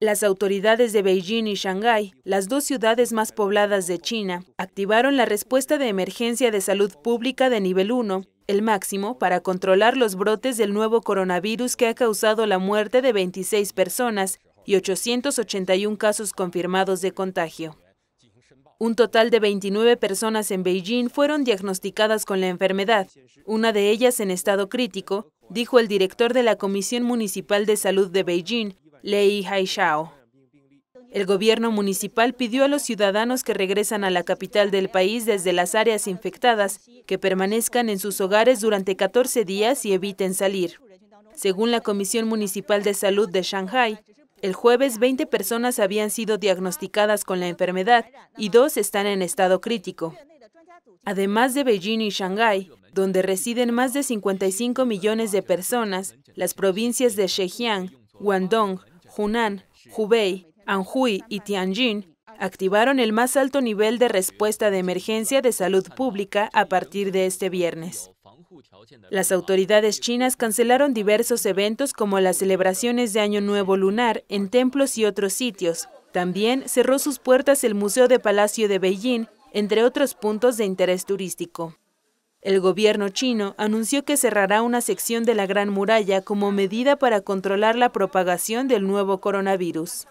Las autoridades de Beijing y Shanghái, las dos ciudades más pobladas de China, activaron la respuesta de emergencia de salud pública de nivel 1, el máximo, para controlar los brotes del nuevo coronavirus que ha causado la muerte de 26 personas y 881 casos confirmados de contagio. Un total de 29 personas en Beijing fueron diagnosticadas con la enfermedad, una de ellas en estado crítico, dijo el director de la Comisión Municipal de Salud de Beijing, Lei Shao. El gobierno municipal pidió a los ciudadanos que regresan a la capital del país desde las áreas infectadas que permanezcan en sus hogares durante 14 días y eviten salir. Según la Comisión Municipal de Salud de Shanghai, el jueves 20 personas habían sido diagnosticadas con la enfermedad y dos están en estado crítico. Además de Beijing y Shanghái, donde residen más de 55 millones de personas, las provincias de Zhejiang, Guangdong, Hunan, Hubei, Anhui y Tianjin activaron el más alto nivel de respuesta de emergencia de salud pública a partir de este viernes. Las autoridades chinas cancelaron diversos eventos como las celebraciones de Año Nuevo Lunar en templos y otros sitios. También cerró sus puertas el Museo de Palacio de Beijing, entre otros puntos de interés turístico. El gobierno chino anunció que cerrará una sección de la Gran Muralla como medida para controlar la propagación del nuevo coronavirus.